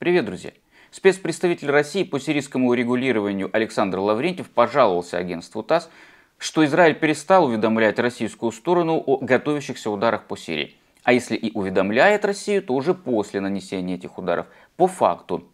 Привет, друзья! Спецпредставитель России по сирийскому урегулированию Александр Лаврентьев пожаловался агентству ТАСС, что Израиль перестал уведомлять российскую сторону о готовящихся ударах по Сирии. А если и уведомляет Россию, то уже после нанесения этих ударов, по факту.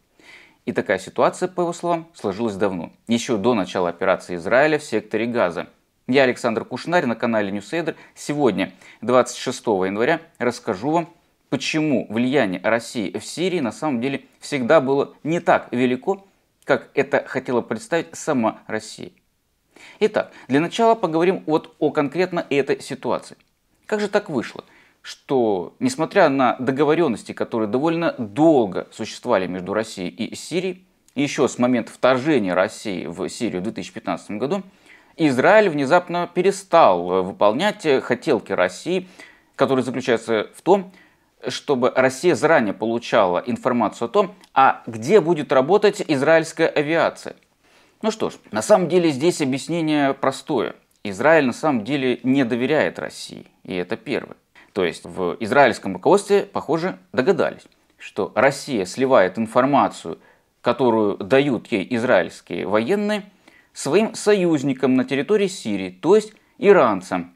И такая ситуация, по его словам, сложилась давно, еще до начала операции Израиля в секторе Газа. Я, Александр Кушнарь, на канале Ньюсейдер. Сегодня, 26 января, расскажу вам почему влияние России в Сирии на самом деле всегда было не так велико, как это хотела представить сама Россия. Итак, для начала поговорим вот о конкретно этой ситуации. Как же так вышло, что, несмотря на договоренности, которые довольно долго существовали между Россией и Сирией, еще с момента вторжения России в Сирию в 2015 году, Израиль внезапно перестал э, выполнять э, хотелки России, которые заключаются в том, чтобы Россия заранее получала информацию о том, а где будет работать израильская авиация. Ну что ж, на самом деле здесь объяснение простое. Израиль на самом деле не доверяет России, и это первое. То есть в израильском руководстве, похоже, догадались, что Россия сливает информацию, которую дают ей израильские военные, своим союзникам на территории Сирии, то есть иранцам,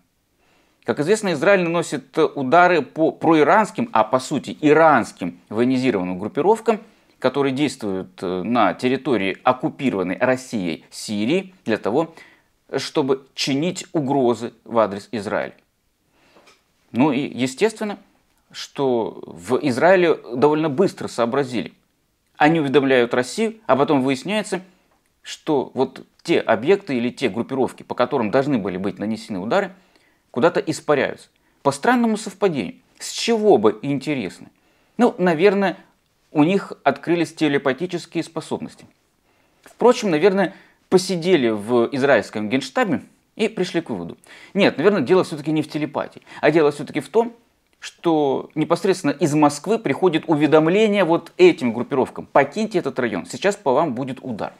как известно, Израиль наносит э, удары по проиранским, а по сути иранским военизированным группировкам, которые действуют э, на территории оккупированной Россией Сирии для того, чтобы чинить угрозы в адрес Израиля. Ну и естественно, что в Израиле довольно быстро сообразили. Они уведомляют Россию, а потом выясняется, что вот те объекты или те группировки, по которым должны были быть нанесены удары – куда-то испаряются. По странному совпадению. С чего бы интересно? Ну, наверное, у них открылись телепатические способности. Впрочем, наверное, посидели в израильском генштабе и пришли к выводу. Нет, наверное, дело все-таки не в телепатии, а дело все-таки в том, что непосредственно из Москвы приходит уведомление вот этим группировкам. Покиньте этот район, сейчас по вам будет удар.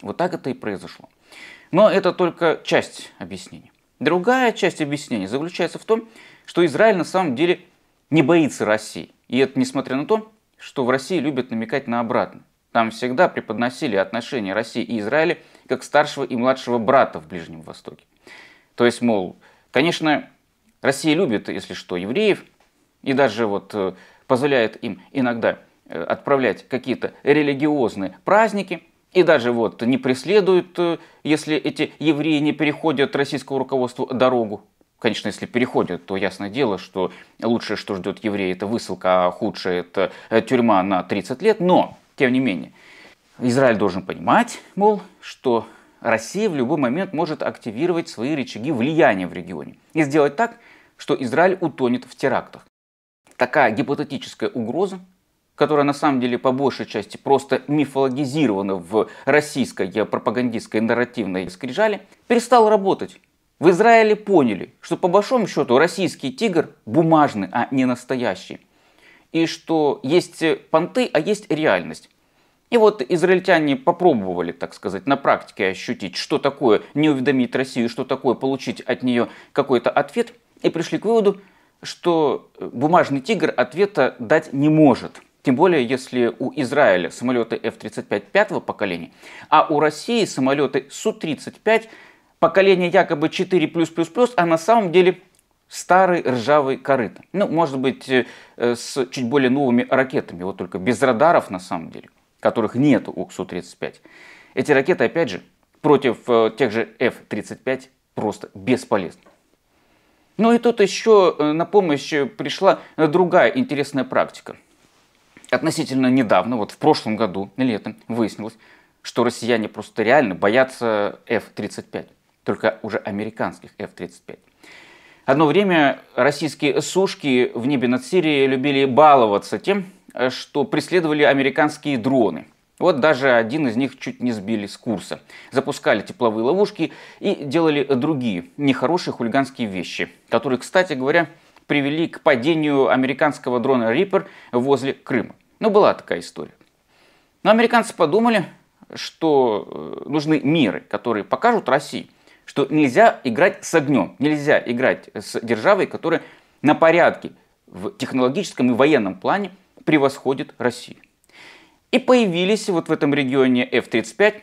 Вот так это и произошло. Но это только часть объяснения. Другая часть объяснения заключается в том, что Израиль на самом деле не боится России. И это несмотря на то, что в России любят намекать на обратно. Там всегда преподносили отношения России и Израиля как старшего и младшего брата в Ближнем Востоке. То есть, мол, конечно, Россия любит, если что, евреев, и даже вот э, позволяет им иногда э, отправлять какие-то религиозные праздники – и даже вот не преследуют, э, если эти евреи не переходят российскому руководству дорогу. Конечно, если переходят, то ясное дело, что лучшее, что ждет еврея, это высылка, а худшее это э, тюрьма на 30 лет. Но, тем не менее, Израиль должен понимать, мол, что Россия в любой момент может активировать свои рычаги влияния в регионе и сделать так, что Израиль утонет в терактах. Такая гипотетическая угроза которая на самом деле по большей части просто мифологизирована в российской э, пропагандистской нарративной скрижали, перестал работать. В Израиле поняли, что по большому счету российский тигр бумажный, а не настоящий. И что есть э, понты, а есть реальность. И вот израильтяне попробовали, так сказать, на практике ощутить, что такое не уведомить Россию, что такое получить от нее какой-то ответ, и пришли к выводу, что э, бумажный тигр ответа дать не может – тем более, если у Израиля самолеты F-35 пятого поколения, а у России самолеты Су-35 поколения якобы 4+++, а на самом деле старый ржавый корыто. Ну, может быть, э, э, с чуть более новыми ракетами, вот только без радаров на самом деле, которых нет у Су-35. Эти ракеты, опять же, против э, тех же F-35 просто бесполезны. Ну и тут еще на помощь пришла другая интересная практика – относительно недавно, вот в прошлом году, летом, выяснилось, что россияне просто реально боятся F-35, только уже американских F-35. Одно время российские сушки в небе над Сирией любили баловаться тем, что преследовали американские дроны. Вот даже один из них чуть не сбили с курса. Запускали тепловые ловушки и делали другие нехорошие хулиганские вещи, которые, кстати говоря, привели к падению американского дрона Reaper возле Крыма. Ну, была такая история. Но американцы подумали, что э, нужны меры, которые покажут России, что нельзя играть с огнем, нельзя играть с державой, которая на порядке в технологическом и военном плане превосходит Россию. И появились вот в этом регионе F-35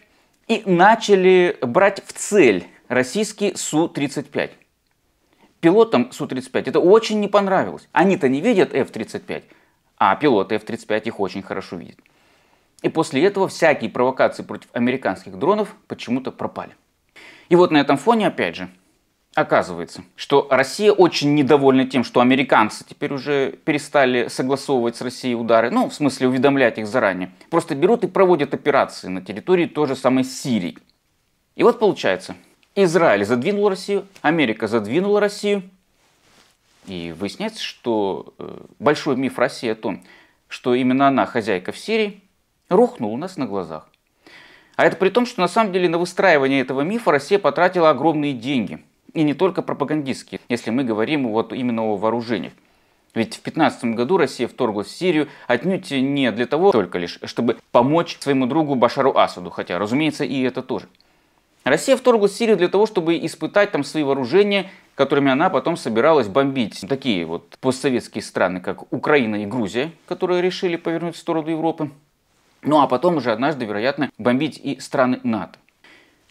и начали брать в цель российский Су-35 пилотам Су-35 это очень не понравилось. Они-то не видят F-35, а пилоты F-35 их очень хорошо видят. И после этого всякие провокации против американских дронов почему-то пропали. И вот на этом фоне, опять же, оказывается, что Россия очень недовольна тем, что американцы теперь уже перестали согласовывать с Россией удары, ну, в смысле уведомлять их заранее. Просто берут и проводят операции на территории той же самой Сирии. И вот получается, Израиль задвинул Россию, Америка задвинула Россию. И выясняется, что э, большой миф России о том, что именно она хозяйка в Сирии, рухнул у нас на глазах. А это при том, что на самом деле на выстраивание этого мифа Россия потратила огромные деньги. И не только пропагандистские, если мы говорим вот именно о вооружениях. Ведь в 2015 году Россия вторглась в Сирию отнюдь не для того только лишь, чтобы помочь своему другу Башару Асаду, хотя, разумеется, и это тоже – Россия вторглась в Сирию для того, чтобы испытать там свои вооружения, которыми она потом собиралась бомбить такие вот постсоветские страны, как Украина и Грузия, которые решили повернуть в сторону Европы. Ну а потом уже однажды, вероятно, бомбить и страны НАТО.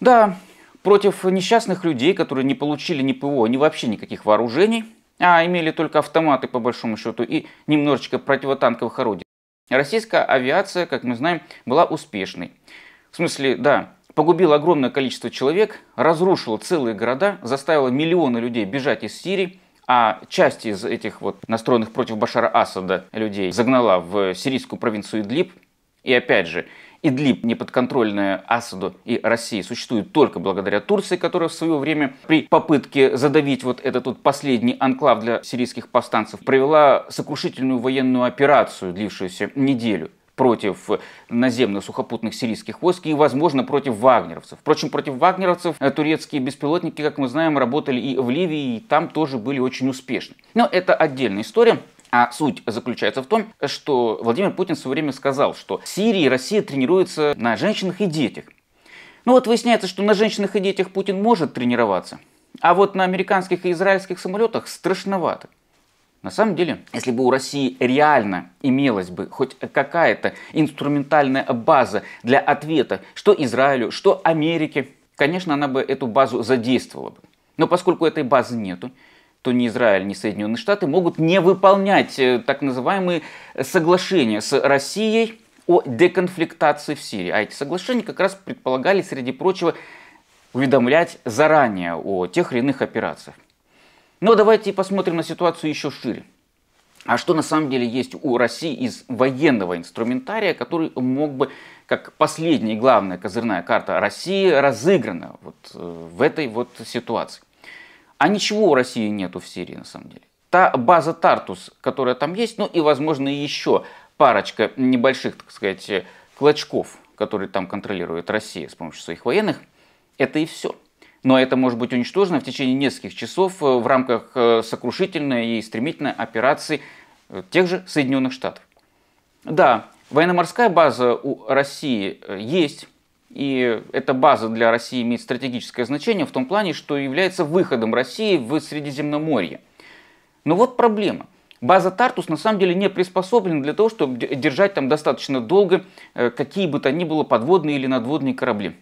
Да, против несчастных людей, которые не получили ни ПО, ни вообще никаких вооружений, а имели только автоматы, по большому счету, и немножечко противотанковых орудий. Российская авиация, как мы знаем, была успешной. В смысле, да, погубил огромное количество человек, разрушила целые города, заставила миллионы людей бежать из Сирии, а часть из этих вот настроенных против Башара Асада людей загнала в сирийскую провинцию Идлиб. И опять же, Идлиб, неподконтрольная Асаду и России, существует только благодаря Турции, которая в свое время при попытке задавить вот этот вот последний анклав для сирийских повстанцев провела сокрушительную военную операцию, длившуюся неделю против э, наземных сухопутных сирийских войск и, возможно, против вагнеровцев. Впрочем, против вагнеровцев э, турецкие беспилотники, как мы знаем, работали и в Ливии, и там тоже были очень успешны. Но это отдельная история. А суть заключается в том, что Владимир Путин в свое время сказал, что Сирия и Россия тренируются на женщинах и детях. Ну вот выясняется, что на женщинах и детях Путин может тренироваться, а вот на американских и израильских самолетах страшновато. На самом деле, если бы у России реально имелась бы хоть какая-то инструментальная база для ответа, что Израилю, что Америке, конечно, она бы эту базу задействовала бы. Но поскольку этой базы нету, то ни Израиль, ни Соединенные Штаты могут не выполнять э, так называемые э, соглашения с Россией о деконфликтации в Сирии. А эти соглашения как раз предполагали, среди прочего, уведомлять заранее о тех или иных операциях. Но давайте посмотрим на ситуацию еще шире. А что на самом деле есть у России из военного инструментария, который мог бы, как последняя и главная козырная карта России, разыграна вот э, в этой вот ситуации? А ничего у России нету в Сирии на самом деле. Та база Тартус, которая там есть, ну и, возможно, еще парочка небольших, так сказать, клочков, которые там контролирует Россия с помощью своих военных, это и все но это может быть уничтожено в течение нескольких часов э, в рамках э, сокрушительной и стремительной операции э, тех же Соединенных Штатов. Да, военно-морская база у России есть, и эта база для России имеет стратегическое значение в том плане, что является выходом России в Средиземноморье. Но вот проблема. База Тартус на самом деле не приспособлена для того, чтобы держать там достаточно долго какие бы то ни было подводные или надводные корабли.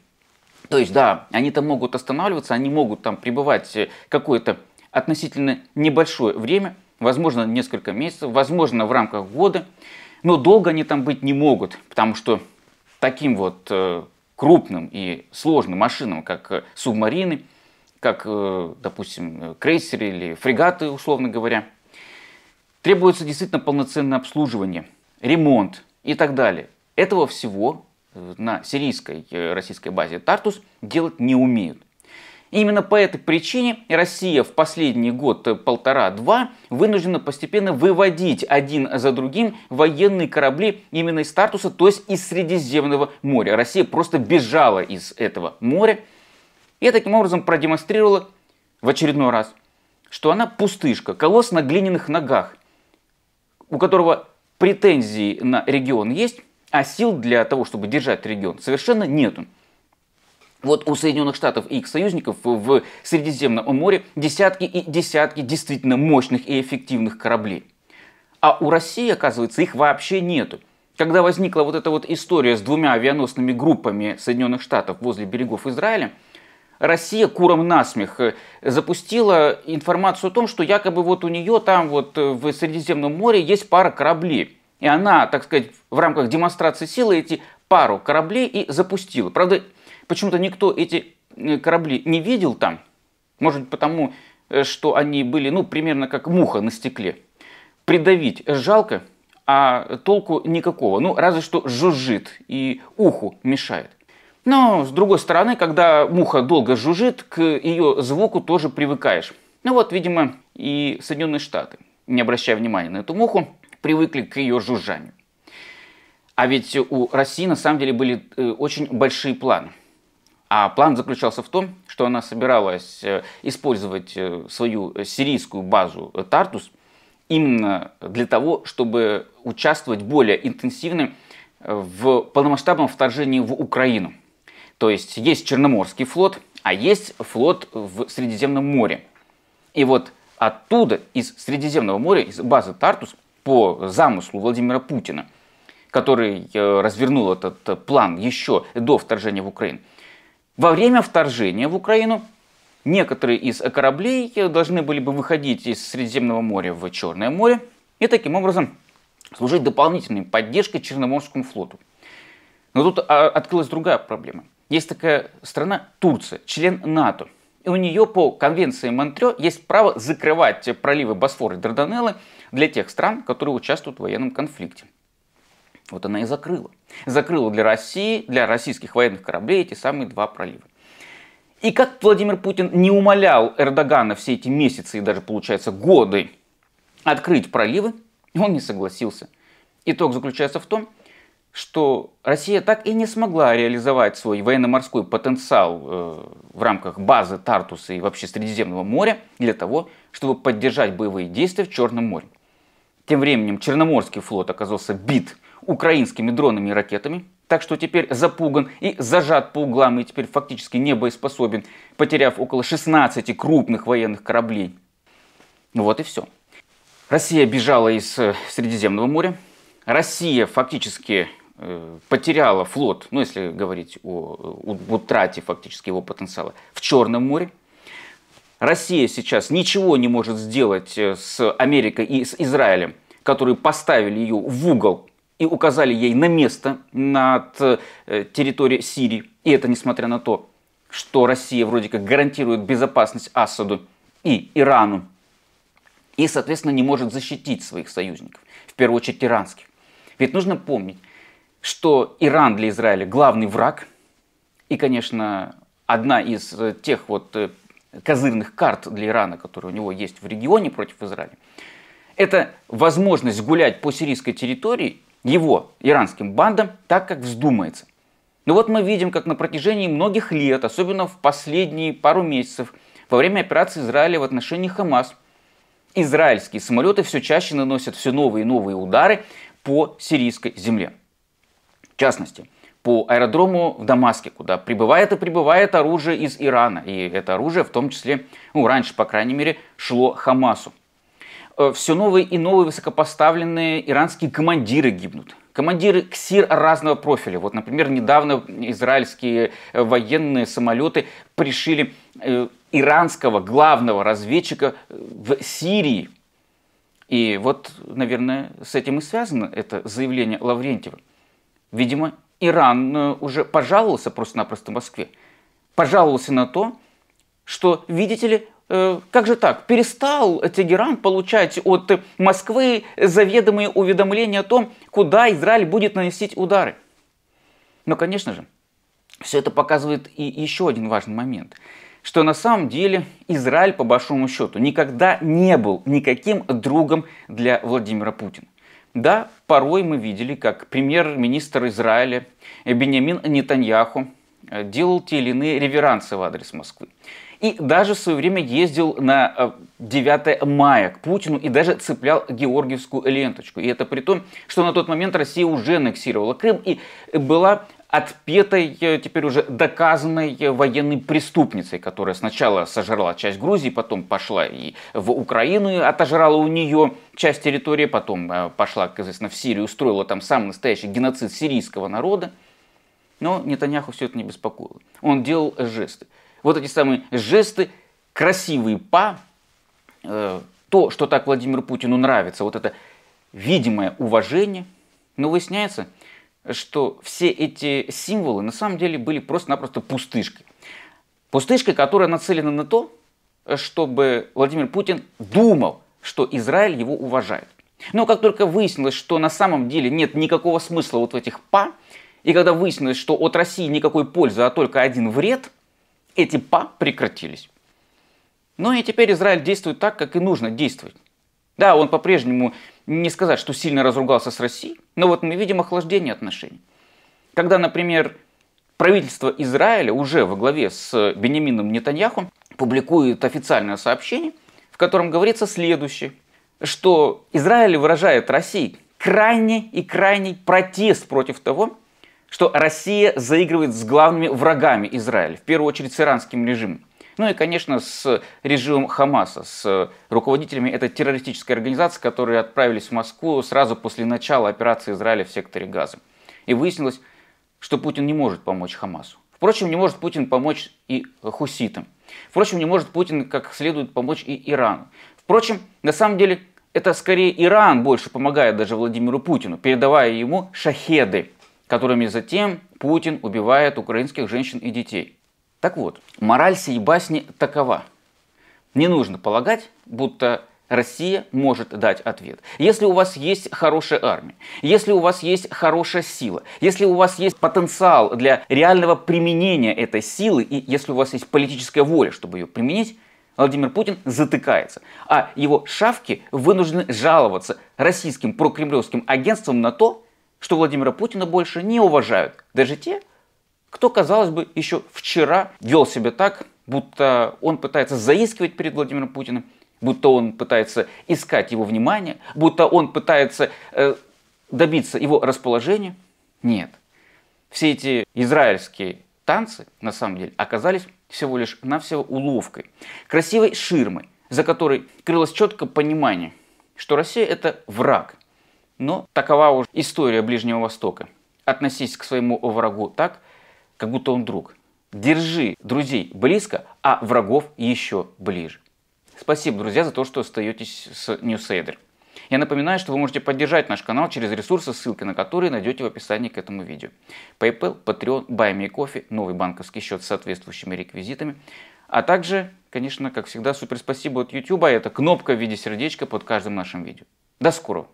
То есть, да, они там могут останавливаться, они могут там пребывать э, какое-то относительно небольшое время, возможно, несколько месяцев, возможно, в рамках года, но долго они там быть не могут, потому что таким вот э, крупным и сложным машинам, как э, субмарины, как, допустим, крейсеры или фрегаты, условно говоря, требуется действительно полноценное обслуживание, ремонт и так далее. Этого всего на сирийской э, российской базе Тартус делать не умеют. Именно по этой причине Россия в последний год э, полтора-два вынуждена постепенно выводить один за другим военные корабли именно из Тартуса, то есть из Средиземного моря. Россия просто бежала из этого моря и таким образом продемонстрировала в очередной раз, что она пустышка, колосс на глиняных ногах, у которого претензии на регион есть, а сил для того, чтобы держать регион, совершенно нету. Вот у Соединенных Штатов и их союзников в Средиземном море десятки и десятки действительно мощных и эффективных кораблей. А у России, оказывается, их вообще нету. Когда возникла вот эта вот история с двумя авианосными группами Соединенных Штатов возле берегов Израиля, Россия куром насмех э, запустила информацию о том, что якобы вот у нее там вот э, в Средиземном море есть пара кораблей. И она, так сказать, в рамках демонстрации силы эти пару кораблей и запустила. Правда, почему-то никто эти э, корабли не видел там. Может быть, потому, э, что они были, ну, примерно как муха на стекле. Придавить жалко, а толку никакого. Ну, разве что жужжит и уху мешает. Но, с другой стороны, когда муха долго жужжит, к ее звуку тоже привыкаешь. Ну вот, видимо, и Соединенные Штаты, не обращая внимания на эту муху, привыкли к ее жужжанию. А ведь у России на самом деле были э, очень большие планы. А план заключался в том, что она собиралась э, использовать э, свою сирийскую базу Тартус именно для того, чтобы участвовать более интенсивно в полномасштабном вторжении в Украину. То есть есть Черноморский флот, а есть флот в Средиземном море. И вот оттуда, из Средиземного моря, из базы Тартус, по замыслу Владимира Путина, который э, развернул этот э, план еще до вторжения в Украину. Во время вторжения в Украину некоторые из кораблей э, должны были бы выходить из Средиземного моря в Черное море и таким образом служить дополнительной поддержкой Черноморскому флоту. Но тут а, открылась другая проблема. Есть такая страна Турция, член НАТО. И у нее по конвенции Монтрео есть право закрывать проливы Босфор и Дарданеллы – для тех стран, которые участвуют в военном конфликте. Вот она и закрыла. Закрыла для России, для российских военных кораблей эти самые два пролива. И как Владимир Путин не умолял Эрдогана все эти месяцы и даже, получается, годы открыть проливы, он не согласился. Итог заключается в том, что Россия так и не смогла реализовать свой военно-морской потенциал э, в рамках базы Тартуса и вообще Средиземного моря для того, чтобы поддержать боевые действия в Черном море. Тем временем Черноморский флот оказался бит украинскими дронами и ракетами, так что теперь запуган и зажат по углам и теперь фактически небоеспособен, потеряв около 16 крупных военных кораблей. Ну вот и все. Россия бежала из э, Средиземного моря. Россия фактически э, потеряла флот, ну если говорить о, э, утрате фактически его потенциала, в Черном море. Россия сейчас ничего не может сделать э, с Америкой и с Израилем, которые поставили ее в угол и указали ей на место над э, территорией Сирии. И это несмотря на то, что Россия вроде как гарантирует безопасность Асаду и Ирану. И, соответственно, не может защитить своих союзников, в первую очередь иранских. Ведь нужно помнить, что Иран для Израиля главный враг. И, конечно, одна из э, тех вот козырных карт для Ирана, которые у него есть в регионе против Израиля, это возможность гулять по сирийской территории его, иранским бандам, так, как вздумается. Но вот мы видим, как на протяжении многих лет, особенно в последние пару месяцев, во время операции Израиля в отношении Хамас, израильские самолеты все чаще наносят все новые и новые удары по сирийской земле. В частности, по аэродрому в Дамаске, куда прибывает и прибывает оружие из Ирана. И это оружие в том числе, ну, раньше, по крайней мере, шло Хамасу. Э, Все новые и новые высокопоставленные иранские командиры гибнут. Командиры КСИР разного профиля. Вот, например, недавно израильские э, военные самолеты пришили э, иранского главного разведчика в Сирии. И вот, наверное, с этим и связано это заявление Лаврентьева. Видимо, Иран э, уже пожаловался просто-напросто Москве. Пожаловался на то, что, видите ли, э, как же так, перестал Тегеран получать от Москвы заведомые уведомления о том, куда Израиль будет наносить удары. Но, конечно же, все это показывает и еще один важный момент, что на самом деле Израиль, по большому счету, никогда не был никаким другом для Владимира Путина. Да, Порой мы видели, как премьер-министр Израиля Бениамин Нетаньяху э, делал те или иные реверансы в адрес Москвы. И даже в свое время ездил на 9 э, мая к Путину и даже цеплял георгиевскую ленточку. И это при том, что на тот момент Россия уже аннексировала Крым и была отпетой, э, теперь уже доказанной военной преступницей, которая сначала сожрала часть Грузии, потом пошла и в Украину и отожрала у нее часть территории, потом э, пошла, как известно, в Сирию, устроила там самый настоящий геноцид сирийского народа. Но Нетаньяху все это не беспокоило. Он делал жесты. Вот эти самые жесты, красивые па, э, то, что так Владимиру Путину нравится, вот это видимое уважение. Но выясняется, что все эти символы на самом деле были просто-напросто пустышкой. Пустышкой, которая нацелена на то, чтобы Владимир Путин думал, что Израиль его уважает. Но как только выяснилось, что на самом деле нет никакого смысла вот в этих «па», и когда выяснилось, что от России никакой пользы, а только один вред, эти «па» прекратились. Ну и теперь Израиль действует так, как и нужно действовать. Да, он по-прежнему не сказать, что сильно разругался с Россией, но вот мы видим охлаждение отношений. Когда, например, правительство Израиля уже во главе с Бенемином Нетаньяху публикует официальное сообщение, в котором говорится следующее, что Израиль выражает России крайний и крайний протест против того, что Россия заигрывает с главными врагами Израиля, в первую очередь с иранским режимом. Ну и, конечно, с режимом Хамаса, с руководителями этой террористической организации, которые отправились в Москву сразу после начала операции Израиля в секторе Газа. И выяснилось, что Путин не может помочь Хамасу. Впрочем, не может Путин помочь и хуситам. Впрочем, не может Путин как следует помочь и Ирану. Впрочем, на самом деле, это скорее Иран больше помогает даже Владимиру Путину, передавая ему шахеды, которыми затем Путин убивает украинских женщин и детей. Так вот, мораль сей басни такова. Не нужно полагать, будто Россия может дать ответ. Если у вас есть хорошая армия, если у вас есть хорошая сила, если у вас есть потенциал для реального применения этой силы, и если у вас есть политическая воля, чтобы ее применить, Владимир Путин затыкается, а его шавки вынуждены жаловаться российским прокремлевским агентствам на то, что Владимира Путина больше не уважают даже те, кто, казалось бы, еще вчера вел себя так, будто он пытается заискивать перед Владимиром Путиным, будто он пытается искать его внимание, будто он пытается э, добиться его расположения. Нет. Все эти израильские танцы, на самом деле, оказались всего лишь навсего уловкой, красивой ширмой, за которой крылось четкое понимание, что Россия – это враг. Но такова уж история Ближнего Востока. Относись к своему врагу так – как будто он друг. Держи друзей близко, а врагов еще ближе. Спасибо, друзья, за то, что остаетесь с Newsaider. Я напоминаю, что вы можете поддержать наш канал через ресурсы, ссылки на которые найдете в описании к этому видео. PayPal, Patreon, Buy Me Coffee, новый банковский счет с соответствующими реквизитами. А также, конечно, как всегда, супер спасибо от YouTube. А это кнопка в виде сердечка под каждым нашим видео. До скорого!